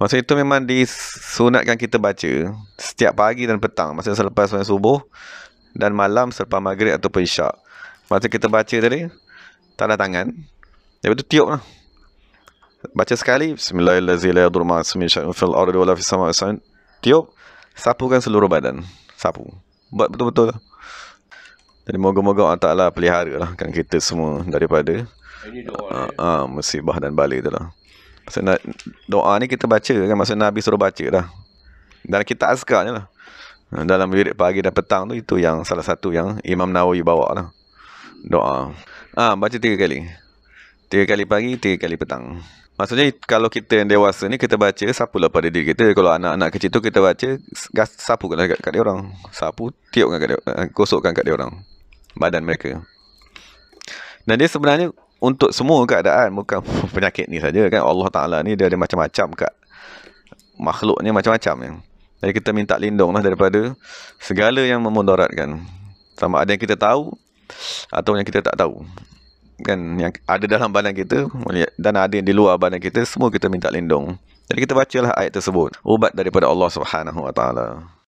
Masa itu memang disunatkan kita baca setiap pagi dan petang. Masa selepas solat subuh dan malam selepas maghrib ataupun isyak. Masa kita baca tadi, tanda tangan. Lepas tu tiup lah. Baca sekali. Bismillahirrahmanirrahim. Tiup. Sapukan seluruh badan. Sapu. Buat betul-betul lah. Jadi moga-moga Allah Ta'ala pelihara lah kan kita semua daripada uh, uh, musibah dan balik tu lah. Maksudnya, doa ni kita baca kan. Maksudnya Nabi suruh baca dah. Dan kita askar je lah. Dalam wirid pagi dan petang tu, itu yang salah satu yang Imam Nawawi bawa lah. Doa. Ah ha, baca tiga kali. Tiga kali pagi, tiga kali petang. Maksudnya kalau kita yang dewasa ni kita baca sapu lah pada diri kita. Kalau anak-anak kecil tu kita baca gas sapu lah kat, kat, kat dia orang. Sapu tiup kat dia, eh, gosokkan kat dia orang. Badan mereka. Dan dia sebenarnya untuk semua keadaan bukan penyakit ni saja kan Allah Taala ni dia ada macam-macam kat makhluknya macam-macam ya. Jadi kita minta lindunglah daripada segala yang memudaratkan. Sama ada yang kita tahu atau yang kita tak tahu. Kan yang ada dalam badan kita dan ada yang di luar badan kita semua kita minta lindung. Jadi kita bacalah ayat tersebut. Ubat daripada Allah Subhanahu Wa Taala.